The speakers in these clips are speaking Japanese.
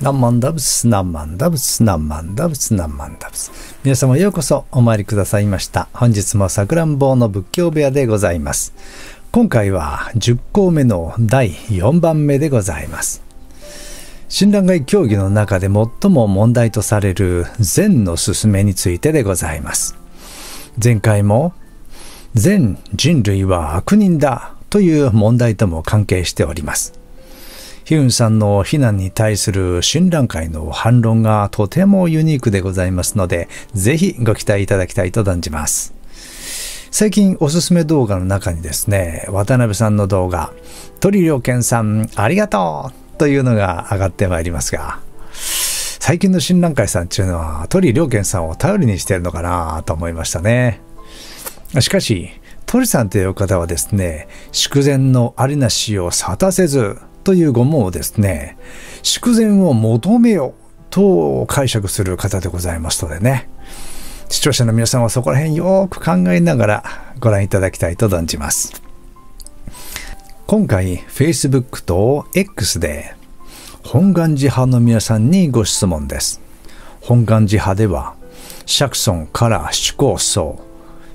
何万ダブス、何万ダブス、何万ダブス、何万ダブス。皆様ようこそお参りくださいました。本日もさくらんぼの仏教部屋でございます。今回は10項目の第4番目でございます。親鸞外教義の中で最も問題とされる善の勧めについてでございます。前回も全人類は悪人だという問題とも関係しております。ヒュンさんの非難に対する新覧会の反論がとてもユニークでございますので、ぜひご期待いただきたいと存じます。最近おすすめ動画の中にですね、渡辺さんの動画、鳥良健さんありがとうというのが上がってまいりますが、最近の新覧会さんっていうのは鳥良健さんを頼りにしてるのかなと思いましたね。しかし、鳥さんという方はですね、祝前のありなしを沙汰せず、という語もですね、祝前を求めよと解釈する方でございますのでね、視聴者の皆さんはそこら辺よく考えながらご覧いただきたいと存じます。今回 Facebook と X で本願寺派の皆さんにご質問です。本願寺派ではシャクソンから主構想、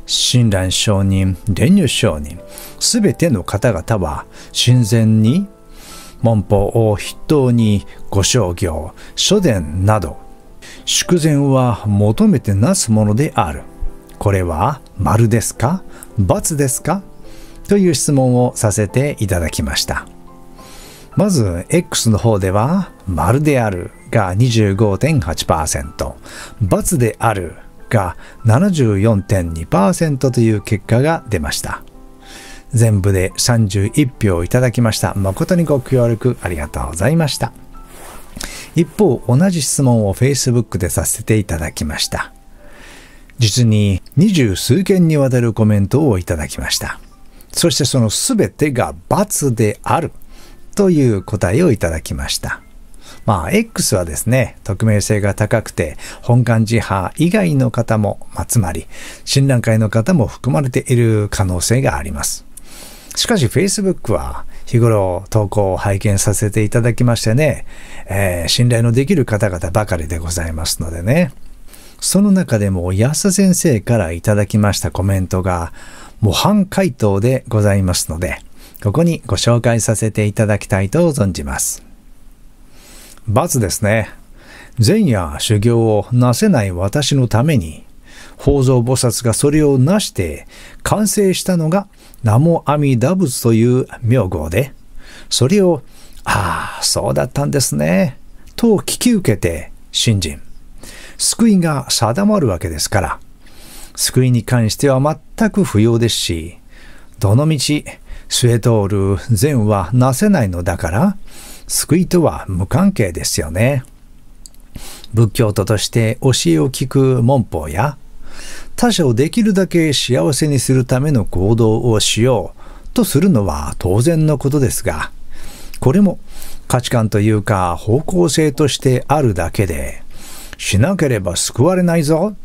親鸞上人、蓮如上人、すべての方々は神前に文法を筆頭に御商業、書伝など、祝膳は求めてなすものである。これは丸ですか×ですかという質問をさせていただきました。まず X の方では丸であるが25.8%、×であるが74.2%という結果が出ました。全部で31票いただきました。誠にご協力ありがとうございました。一方、同じ質問を Facebook でさせていただきました。実に二十数件にわたるコメントをいただきました。そしてその全てが罰であるという答えをいただきました。まあ、X はですね、匿名性が高くて、本館自派以外の方も、まあ、つまり、親鸞会の方も含まれている可能性があります。しかし Facebook は日頃投稿を拝見させていただきましてね、えー、信頼のできる方々ばかりでございますのでね。その中でも安先生からいただきましたコメントが模範回答でございますので、ここにご紹介させていただきたいと存じます。罰ですね。前夜修行をなせない私のために、宝蔵菩薩がそれを成して完成したのが南無阿弥陀仏という名号で、それを、ああ、そうだったんですね、と聞き受けて、信心。救いが定まるわけですから、救いに関しては全く不要ですし、どのみち、末通る善はなせないのだから、救いとは無関係ですよね。仏教徒として教えを聞く文法や、他者をできるだけ幸せにするための行動をしようとするのは当然のことですが、これも価値観というか方向性としてあるだけで、しなければ救われないぞ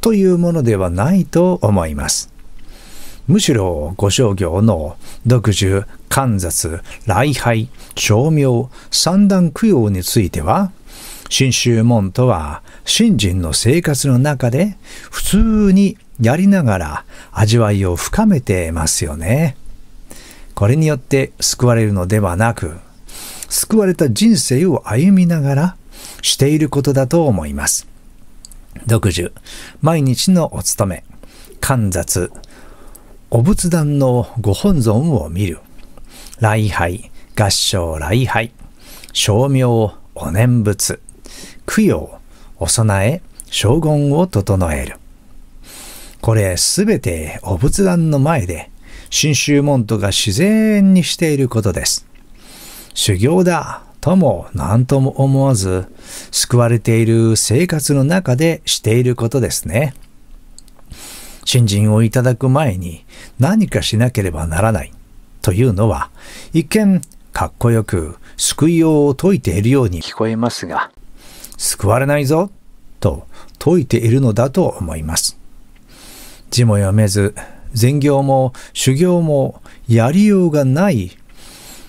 というものではないと思います。むしろご商業の独自、観察、礼拝、称名、三段供養については、新宗門とは信心の生活の中で普通にやりながら味わいを深めてますよね。これによって救われるのではなく、救われた人生を歩みながらしていることだと思います。独自毎日のお勤め、観察、お仏壇のご本尊を見る、礼拝、合唱礼拝、称名、お念仏、供養、お供え、将軍を整える。これすべてお仏壇の前で、信宗門徒が自然にしていることです。修行だとも何とも思わず、救われている生活の中でしていることですね。新人をいただく前に何かしなければならないというのは、一見かっこよく救いを説いているように聞こえますが、救われないぞ、と説いているのだと思います。字も読めず、善行も修行もやりようがない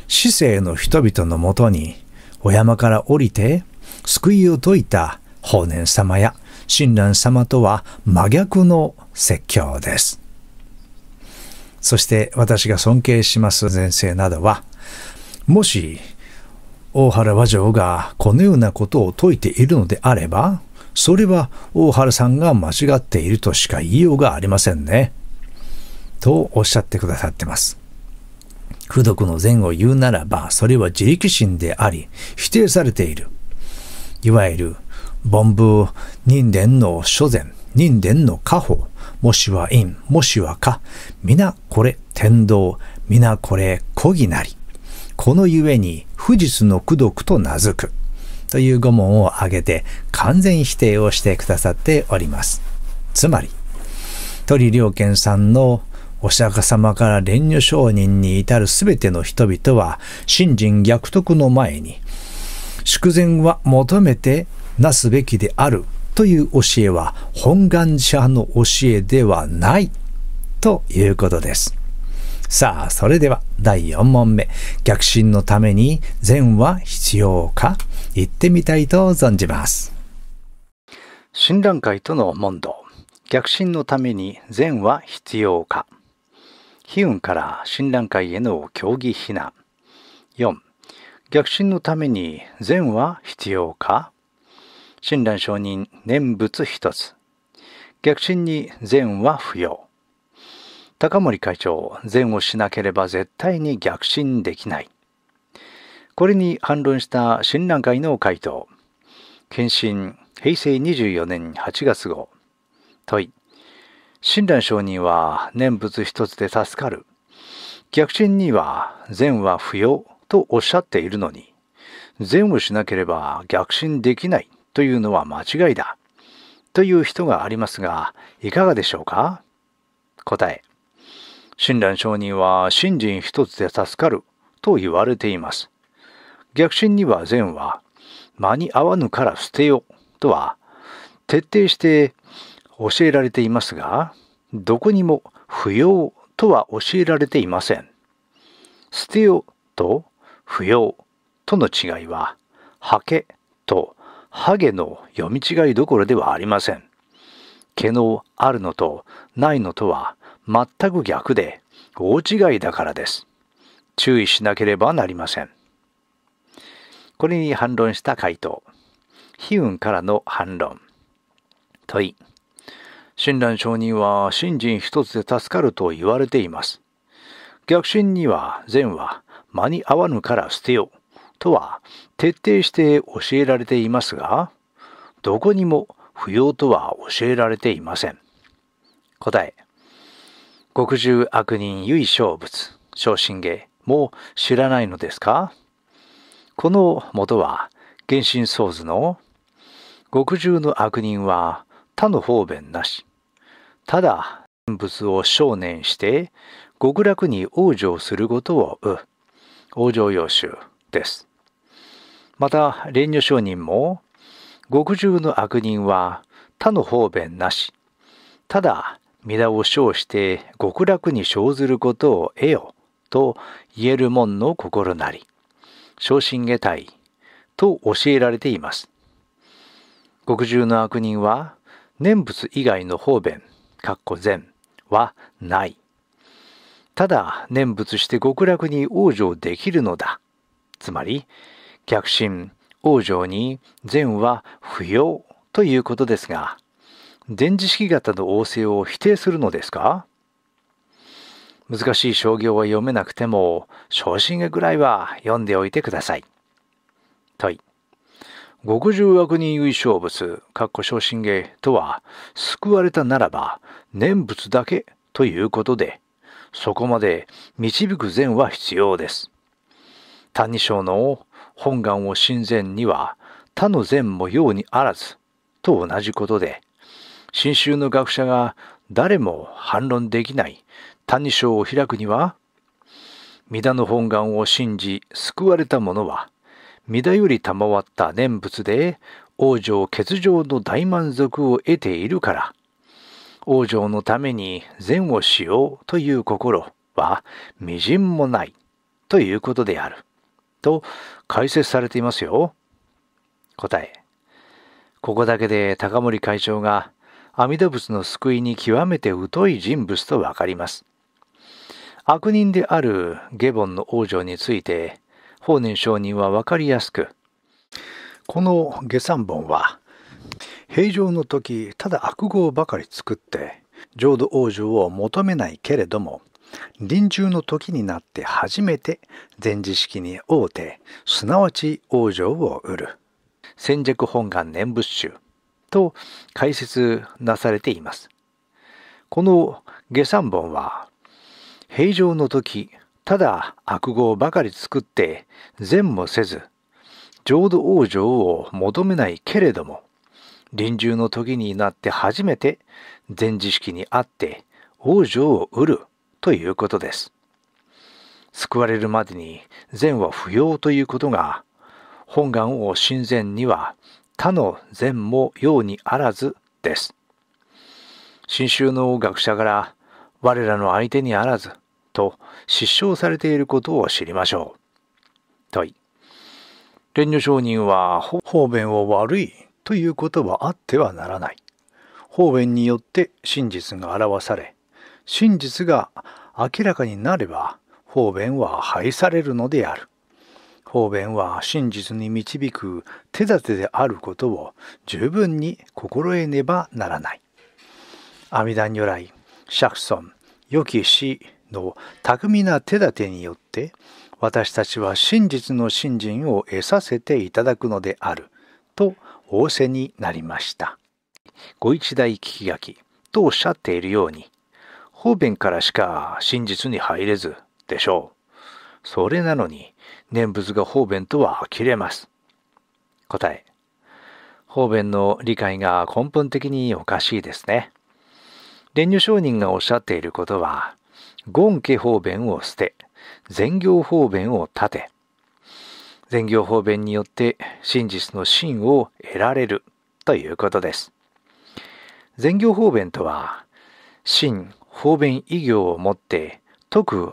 市政の人々のもとに、お山から降りて救いを説いた法然様や親鸞様とは真逆の説教です。そして私が尊敬します前世などは、もし大原和尚がこのようなことを説いているのであれば、それは大原さんが間違っているとしか言いようがありませんね。とおっしゃってくださってます。功徳の善を言うならば、それは自力心であり、否定されている。いわゆる、凡夫、人伝の所善、人伝の家宝、もしは因、もしはか、皆これ天道、皆これ古義なり。このゆえに、不実の功徳と名付くという5問を挙げて完全否定をしてくださっております。つまり、鳥良賢さんのお釈迦様から蓮如上人に至る全ての人々は、信心逆徳の前に、祝前は求めてなすべきであるという教えは本願者の教えではないということです。さあ、それでは。第4問目。逆進のために善は必要か言ってみたいと存じます。親鸞会との問答。逆進のために善は必要か悲運から親鸞会への協議避難。4. 逆進のために善は必要か親鸞承認念仏一つ。逆進に善は不要。高森会長、善をしなければ絶対に逆進できない。これに反論した新覧会の回答。検診平成24年8月号。問い。親鸞上人は念仏一つで助かる。逆進には善は不要とおっしゃっているのに、善をしなければ逆進できないというのは間違いだ。という人がありますが、いかがでしょうか答え。親鸞上人は信心一つで助かると言われています。逆進には善は間に合わぬから捨てよとは徹底して教えられていますが、どこにも不要とは教えられていません。捨てよと不要との違いは、ハケとハゲの読み違いどころではありません。毛のあるのとないのとは全く逆で大違いだからです。注意しなければなりません。これに反論した回答。悲運からの反論。問い。親鸞上人は信心一つで助かると言われています。逆進には善は間に合わぬから捨てようとは徹底して教えられていますが、どこにも不要とは教えられていません。答え。極重悪人唯勝仏、昇神芸も知らないのですかこの元は、原神僧図の、極重の悪人は他の方便なし。ただ、人物を少年して、極楽に往生することを、う、往生要衆です。また、蓮女上人も、極重の悪人は他の方便なし。ただ、皆を称して極楽に生ずることを得よと言える門の心なり昇進下体と教えられています極中の悪人は念仏以外の方便かっこ善はないただ念仏して極楽に往生できるのだつまり逆進往生に善は不要ということですが電磁式型の応成を否定するのですか難しい商業は読めなくても昇進画ぐらいは読んでおいてください。問い極重悪人優勝物、かっこ昇進芸とは、救われたならば、念仏だけということで、そこまで導く善は必要です。歎異抄の本願を親善には、他の善も用にあらず、と同じことで、新宗の学者が誰も反論できない「歎異抄」を開くには皆の本願を信じ救われた者は皆より賜った念仏で往生欠場の大満足を得ているから往生のために善をしようという心は微塵もないということであると解説されていますよ。答えここだけで高森会長が阿弥陀仏の救いに極めて疎い人物とわかります。悪人である下凡の王女について法然上人は分かりやすくこの下三本は平常の時ただ悪号ばかり作って浄土往生を求めないけれども臨終の時になって初めて前治式に王手すなわち往生を売る戦略本願念仏宗。と解説なされています。この下三本は平常の時ただ悪語ばかり作って善もせず浄土往生を求めないけれども臨終の時になって初めて前知識にあって往生を得るということです。救われるまでに善は不要ということが本願を親善には他の善もうにあらずです。新宗の学者から我らの相手にあらずと失笑されていることを知りましょう。問い。蓮女上人は方便を悪いということはあってはならない。方便によって真実が表され、真実が明らかになれば方便は廃されるのである。方便は真実に導く手立てであることを十分に心得ねばならない。阿弥陀如来、釈尊、良き死の巧みな手立てによって私たちは真実の信心を得させていただくのであると仰せになりました。ご一大聞き書きとおっしゃっているように方便からしか真実に入れずでしょう。それなのに念仏が方便とは呆れます。答え。方便の理解が根本的におかしいですね。蓮如上人がおっしゃっていることは、権家方便を捨て、善行方便を立て、善行方便によって真実の真を得られるということです。善行方便とは、真方便異行をもって、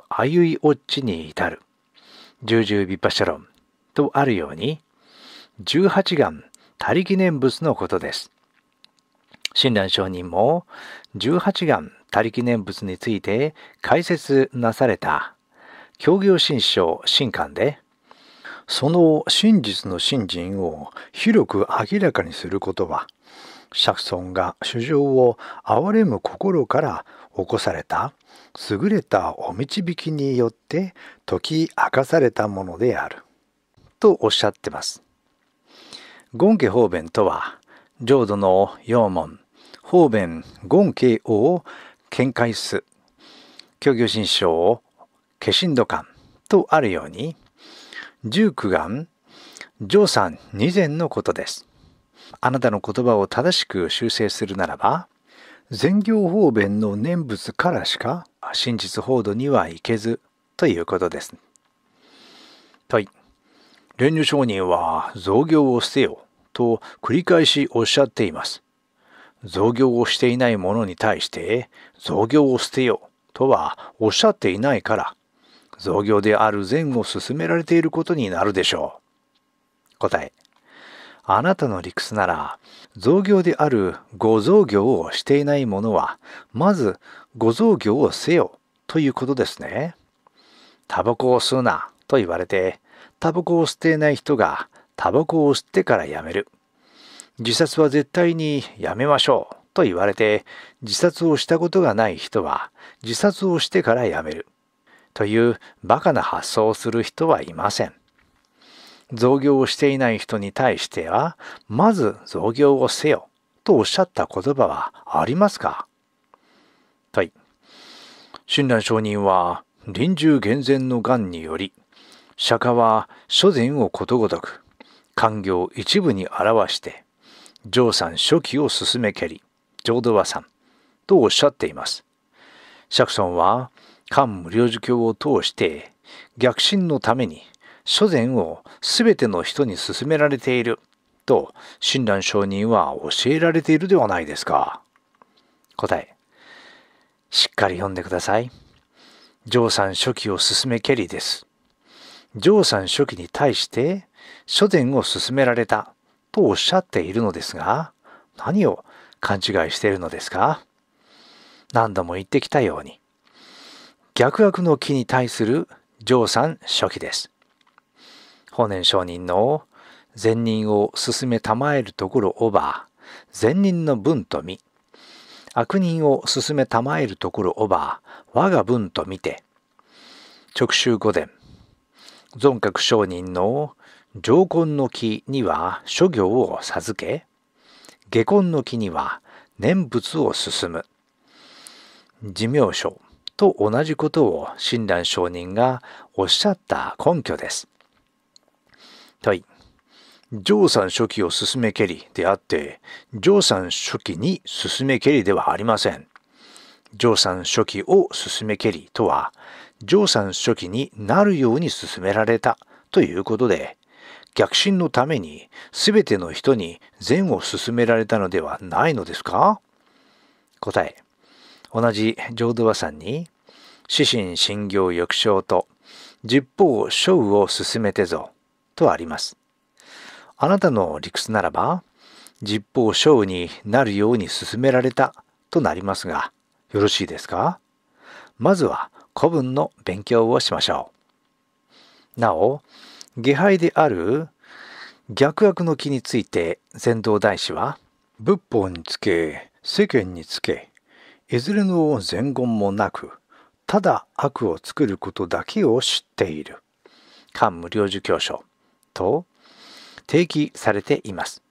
あゆい落ちに至る。重々ビッパシャロンとあるように、十八眼、他力念仏のことです。親鸞上人も十八眼、他力念仏について解説なされた協業新書新刊でその真実の信心を広く明らかにすることは釈尊が衆生を憐れむ心から起こされた優れたお導きによって解き明かされたものであるとおっしゃってます。権家方便とは浄土の四門方便権慶王を見解す教行新章を化身土観とあるように十九願上三二前のことです。あなたの言葉を正しく修正するならば善行方便の念仏からしか真実報道には行けずということです。はい。練乳商人は造業を捨てよと繰り返しおっしゃっています。造業をしていない者に対して造業を捨てよとはおっしゃっていないから造業である善を進められていることになるでしょう。答えあなたの理屈なら、造業であるご造業をしていない者は、まずご造業をせよということですね。タバコを吸うなと言われて、タバコを吸っていない人がタバコを吸ってからやめる。自殺は絶対にやめましょうと言われて、自殺をしたことがない人は自殺をしてからやめる。というバカな発想をする人はいません。造業をしていない人に対しては、まず造業をせよとおっしゃった言葉はありますかはい。親鸞上人は、臨終厳然の癌により、釈迦は諸善をことごとく、官業一部に表して、上山初期を進めけり、浄土和さんとおっしゃっています。釈尊は、漢無量寿経を通して、逆進のために書伝を全ての人に勧められていると親鸞上人は教えられているではないですか。答えしっかり読んでください。上山初期を進めけりです。上山初期に対して書伝を勧められたとおっしゃっているのですが何を勘違いしているのですか何度も言ってきたように逆悪の木に対する上山初期です。法然上人の善人を進めたまえるところをば善人の分と見悪人を進めたまえるところをば我が分と見て直衆御殿尊覚上人の上根の木には諸行を授け下根の木には念仏を進む寿命書と同じことを親鸞上人がおっしゃった根拠です。はい。上山初期を進めけりであって、上山初期に進めけりではありません。上山初期を進めけりとは、上山初期になるように進められたということで、逆進のために全ての人に善を進められたのではないのですか答え。同じ浄土和さんに、死神信行欲症と、十方負を進めてぞ。とあります。あなたの理屈ならば、実法省になるように進められたとなりますが、よろしいですかまずは古文の勉強をしましょう。なお、下輩である逆悪の木について禅道大師は、仏法につけ、世間につけ、いずれの前言もなく、ただ悪を作ることだけを知っている。漢無領受教書と提起されています。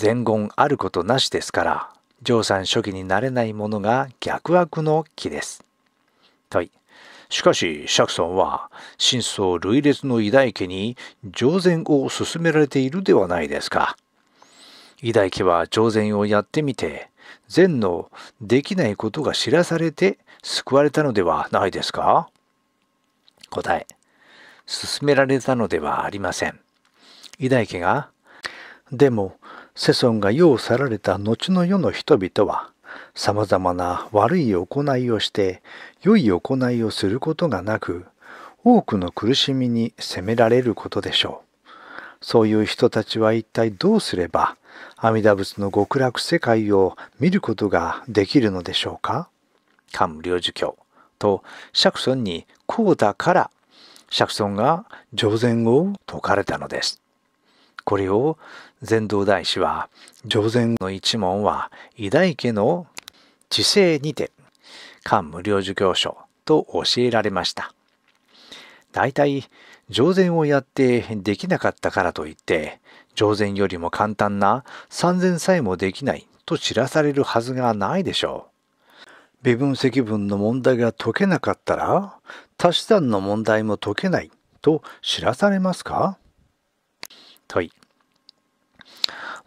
前言あることなしですから、上山初期になれないものが逆悪の木です。問い。しかし、シャクソンは、真相類列の偉大家に上善を勧められているではないですか。偉大家は上善をやってみて、善のできないことが知らされて救われたのではないですか答え。進められたのではありません。偉大家が、でも、世尊が世を去られた後の世の人々は、さまざまな悪い行いをして、良い行いをすることがなく、多くの苦しみに責められることでしょう。そういう人たちは一体どうすれば、阿弥陀仏の極楽世界を見ることができるのでしょうか官領教と釈尊にこうだから釈尊が上禅を説かれたのです。これを禅道大師は上禅の一門は偉大家の知性にて漢無料授教書と教えられました。大体上禅をやってできなかったからといって上禅よりも簡単な三禅さえもできないと知らされるはずがないでしょう。微分積分の問題が解けなかったら足し算の問題も解けないと知らされますか問い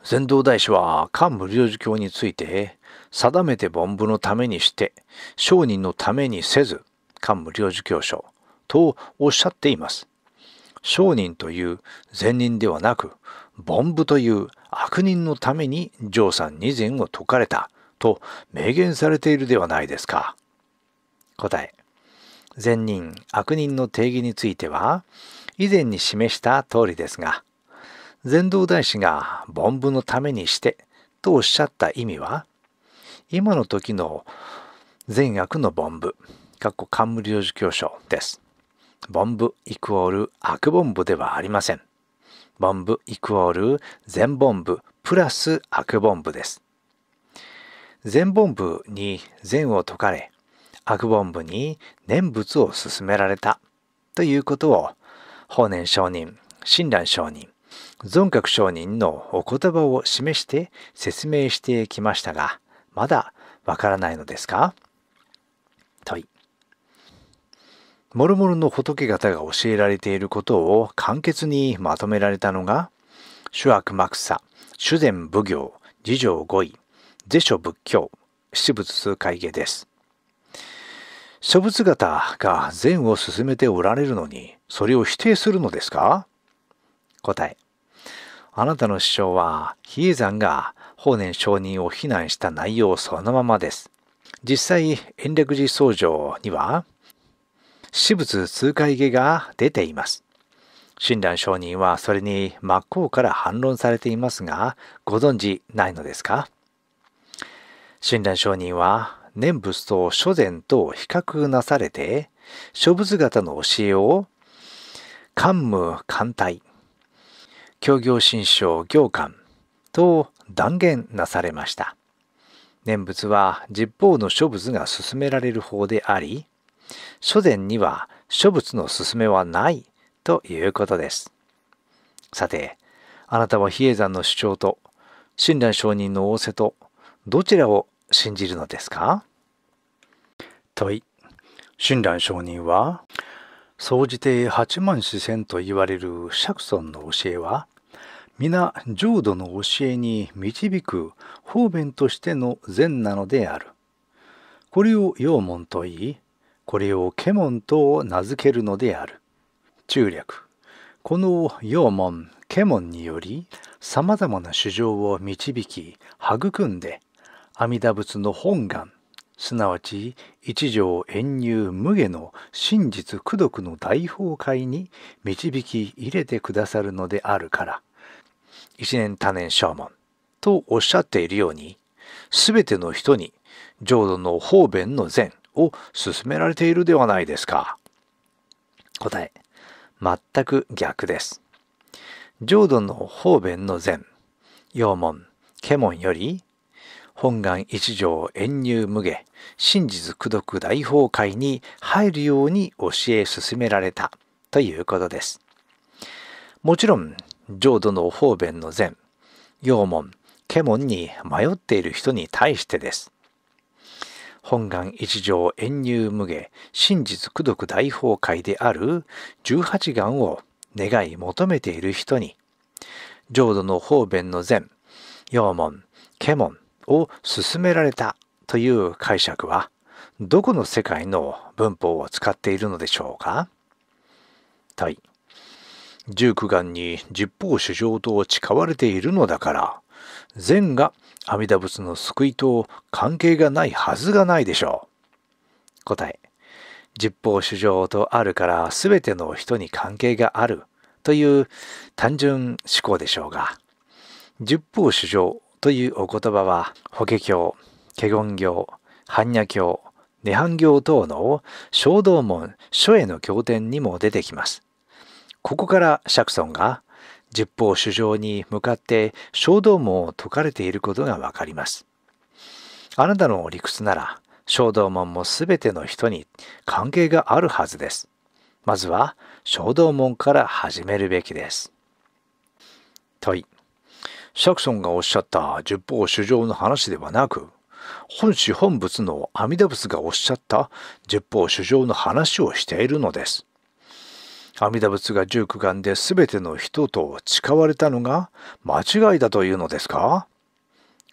禅道大師は漢無領事教について定めて凡夫のためにして商人のためにせず漢無領事教書とおっしゃっています商人という善人ではなく凡夫という悪人のために上さん二善を説かれたと明言されているではないですか答え善人悪人の定義については以前に示した通りですが禅道大師が「凡夫のためにして」とおっしゃった意味は今の時の善悪の凡夫かっこ冠領事教書です。凡夫イクオール悪凡夫ではありません。凡夫イクオール善凡夫プラス悪凡夫です。善凡夫に善を説かれ悪凡部に念仏を勧められたということを法然上人親鸞上人尊覚上人のお言葉を示して説明してきましたがまだわからないのですか問いもろもろの仏方が教えられていることを簡潔にまとめられたのが主悪幕差修善奉行自助五位是書仏教七仏数会下です諸仏方が善を進めておられるのにそれを否定するのですか答えあなたの主張は比叡山が法然上人を非難した内容そのままです実際延暦寺僧正には私物通会下が出ています親鸞上人はそれに真っ向から反論されていますがご存知ないのですか親鸞上人は念仏と諸禅と比較なされて、諸仏型の教えを、官無艦隊、協業新章行官と断言なされました。念仏は十方の諸仏が進められる法であり、諸禅には諸仏の勧めはないということです。さて、あなたは比叡山の主張と、親鸞上人の仰せと、どちらを信じるのですか問い親鸞上人は総じて八万四千と言われる釈尊の教えは皆浄土の教えに導く方便としての善なのである。これを陽門と言いこれをケモンと名付けるのである。中略この陽門ケモンによりさまざまな主張を導き育んで阿弥陀仏の本願すなわち一条遠入無下の真実功徳の大崩壊に導き入れてくださるのであるから一年多年正門とおっしゃっているように全ての人に浄土の方便の善を勧められているではないですか。答え全く逆です。浄土の方便の善、要門、家門より本願一条遠入無下真実功徳大崩壊に入るように教え進められたということです。もちろん浄土の方便の善陽門家門に迷っている人に対してです。本願一条遠入無下真実功徳大崩壊である十八願を願い求めている人に浄土の方便の善陽門家門を勧められたという解釈はどこの世界の文法を使っているのでしょうか問い19巻に十方主上と誓われているのだから善が阿弥陀仏の救いと関係がないはずがないでしょう答え十方主上とあるから全ての人に関係があるという単純思考でしょうが十方主上というお言葉は、法華経、華厳経、般若経、涅槃経等の小道門、書への経典にも出てきます。ここから釈尊が十方主相に向かって小道門を解かれていることがわかります。あなたの理屈なら、小道門も全ての人に関係があるはずです。まずは小道門から始めるべきです。問い。シャクソンがおっしゃった十方主上の話ではなく、本師本仏の阿弥陀仏がおっしゃった十方主上の話をしているのです。阿弥陀仏が十九眼で全ての人と誓われたのが間違いだというのですか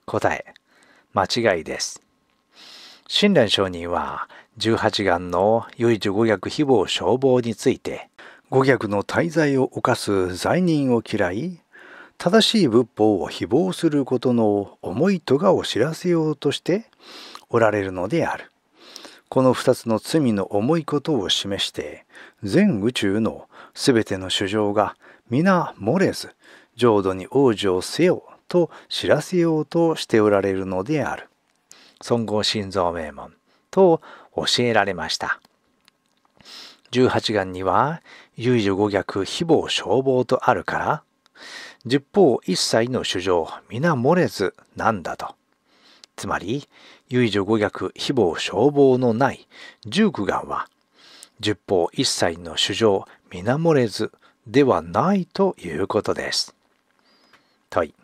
答え、間違いです。親鸞上人は十八眼の唯一五逆非謀消防について、五逆の滞在を犯す罪人を嫌い、正しい仏法を誹謗することの思いとがを知らせようとしておられるのである。この二つの罪の重いことを示して全宇宙の全ての衆生が皆漏れず浄土に往生せよと知らせようとしておられるのである。尊号心臓名門と教えられました。十八眼には「遊女五逆誹謗消防」とあるから十方一切の主情、皆漏れずなんだと。つまり、唯女五逆、非謀消防のない十九眼は、十方一切の主情、皆漏れずではないということです。問い。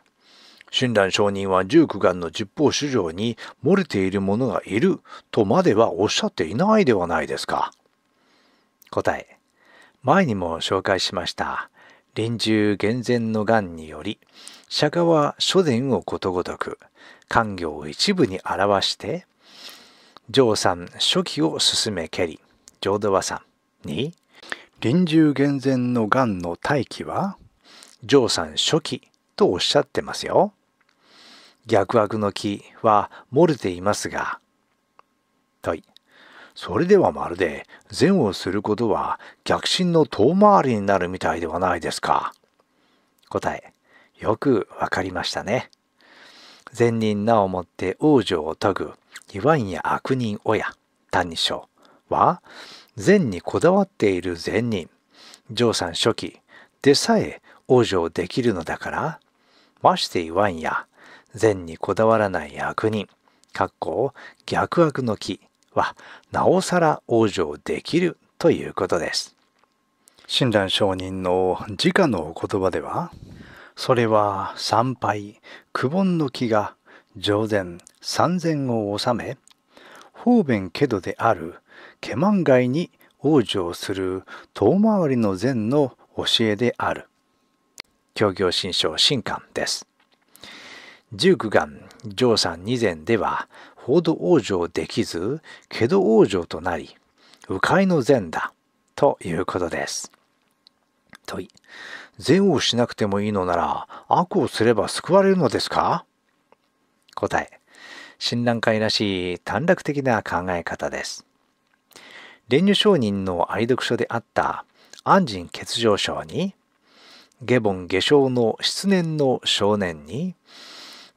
親鸞上人は十九眼の十方主情に漏れている者がいるとまではおっしゃっていないではないですか。答え。前にも紹介しました。臨終厳然の癌により釈迦は諸伝をことごとく官業を一部に表して上三初期を進めけり浄土和さんに臨終厳然の癌の大機は上三初期とおっしゃってますよ。逆悪の木は漏れていますが、とい。それではまるで善をすることは逆進の遠回りになるみたいではないですか。答え、よくわかりましたね。善人なをもって王女を研ぐ、言わんや悪人親、単に章は、善にこだわっている善人、上さん初期でさえ王女をできるのだから、まして言わんや、善にこだわらない悪人、かっこ逆悪の木はなおさら往生できるということです。親鸞上人の自家のお言葉ではそれは参拝苦盆の木が上前三千を治め方便けどであるケ万外に往生する遠回りの禅の教えである。教行新書新刊です。十九巻上三二禅ではフォード往生できず、ケド王女となり、迂回の善だ、ということです。問い。善をしなくてもいいのなら、悪をすれば救われるのですか答え。親鸞会らしい短絡的な考え方です。蓮如商人の愛読書であった安心欠上症に、下凡下生の失念の少年に、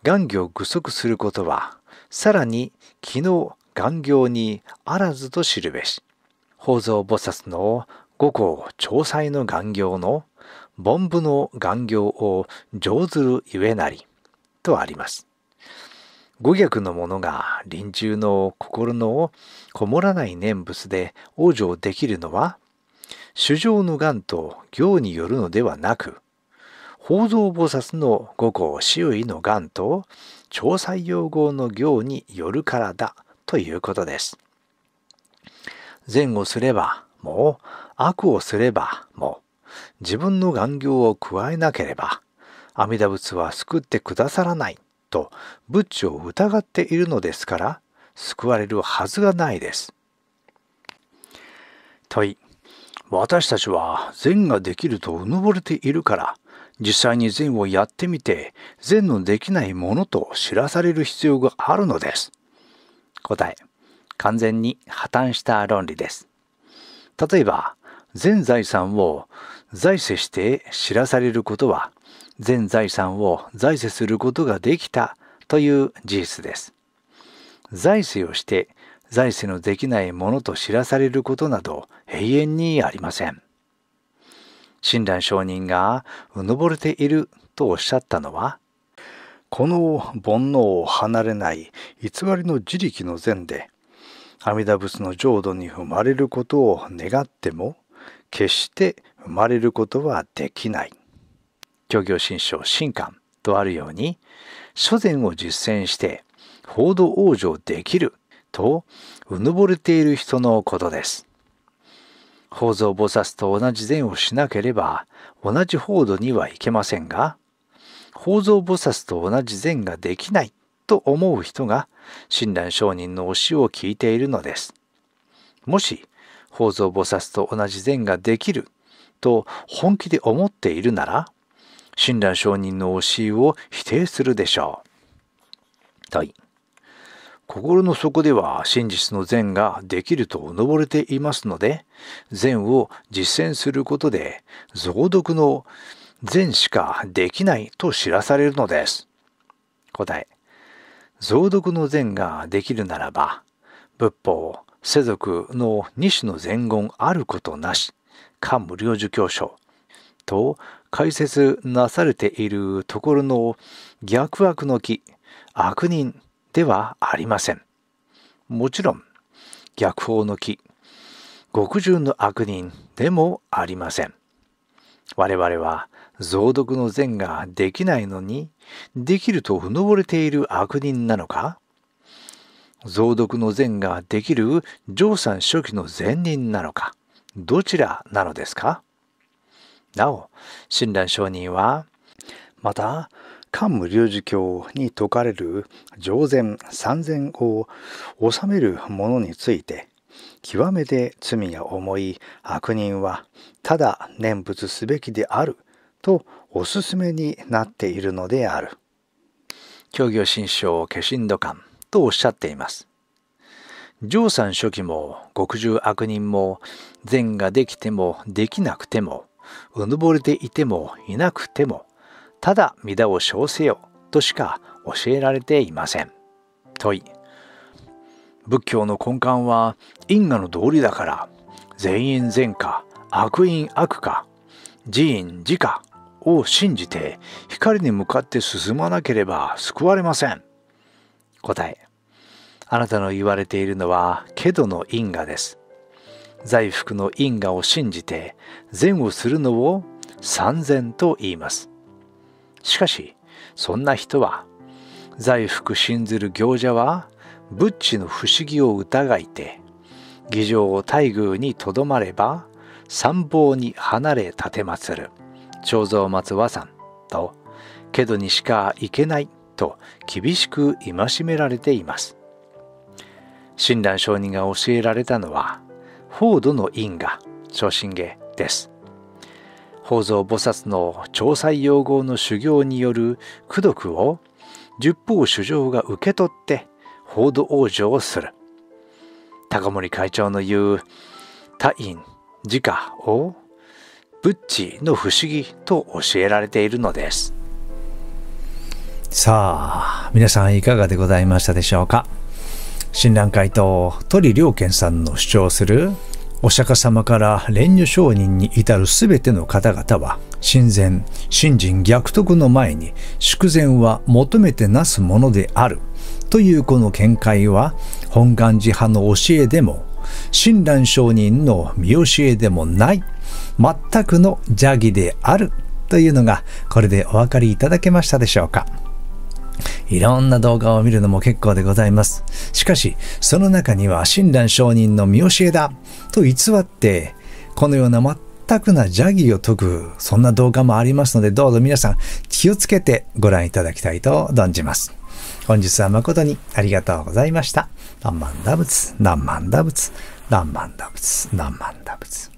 雁行具足することは、さらに昨日雁行にあらずと知るべし。宝蔵菩薩の五行調裁の願行の凡夫の願行を上ずるゆえなりとあります。五逆の者が臨終の心のこもらない念仏で往生できるのは、主情の願と行によるのではなく、宝蔵菩薩の五号周囲の癌と調査用語の行によるからだということです。前後すればもう悪をすればもう自分の願行を加えなければ阿弥陀仏は救ってくださらないと仏知を疑っているのですから救われるはずがないです。問い私たちは善ができるとうぬぼれているから実際に善をやってみて善のできないものと知らされる必要があるのです。答え完全に破綻した論理です。例えば全財産を財政して知らされることは全財産を財政することができたという事実です。財政をして財政のできないものと知らされることなど永遠にありません。親鸞上人がうぬぼれているとおっしゃったのはこの煩悩を離れない偽りの自力の善で阿弥陀仏の浄土に生まれることを願っても決して生まれることはできない。虚行新書神官とあるように諸善を実践して報道往生できるとうぬぼれている人のことです。法蔵菩薩と同じ善をしなければ同じ法度にはいけませんが法蔵菩薩と同じ善ができないと思う人が親鸞上人の教えを聞いているのです。もし法蔵菩薩と同じ善ができると本気で思っているなら親鸞上人の教えを否定するでしょう。い。心の底では真実の善ができると登ぼれていますので善を実践することで増読の善しかできないと知らされるのです。答え増読の善ができるならば仏法世俗の二種の善言あることなし漢無量寿教書と解説なされているところの逆悪の木悪人ではありません。もちろん逆法の木極純の悪人でもありません。我々は増読の善ができないのにできるとうぬぼれている悪人なのか増読の善ができる上山初期の善人なのかどちらなのですかなお親鸞上人はまた桓武龍樹教に説かれる上善三善を治める者について極めて罪が重い悪人はただ念仏すべきであるとおすすめになっているのである。教業新章化身土感とおっしゃっています。上山初期も極重悪人も善ができてもできなくてもうぬぼれていてもいなくてもただ皆を称せよとしか教えられていません。問い仏教の根幹は因果の道理だから善因善か悪因悪か寺因自家を信じて光に向かって進まなければ救われません。答えあなたの言われているのはけどの因果です。在福の因果を信じて善をするのを三善と言います。しかしそんな人は財福信ずる行者は仏知の不思議を疑いて議場を待遇にとどまれば参謀に離れ立てまつる彫像松和さんとけどにしか行けないと厳しく戒められています親鸞上人が教えられたのは法度の因果昇進下です宝蔵菩薩の調裁用語の修行による功徳を十方主将が受け取って報道往生をする。高森会長の言う他院自家を仏知の不思議と教えられているのです。さあ、皆さんいかがでございましたでしょうか。親鸞会と鳥良健さんの主張するお釈迦様から蓮如上人に至る全ての方々は、神前、信心逆徳の前に、祝前は求めてなすものである。というこの見解は、本願寺派の教えでも、親鸞上人の見教えでもない、全くの邪義である。というのが、これでお分かりいただけましたでしょうか。いろんな動画を見るのも結構でございます。しかし、その中には親鸞上人の見教えだと偽って、このような全くな邪気を解く、そんな動画もありますので、どうぞ皆さん気をつけてご覧いただきたいと存じます。本日は誠にありがとうございました。南蛮打仏、南蛮打仏、南蛮打仏、南蛮打仏。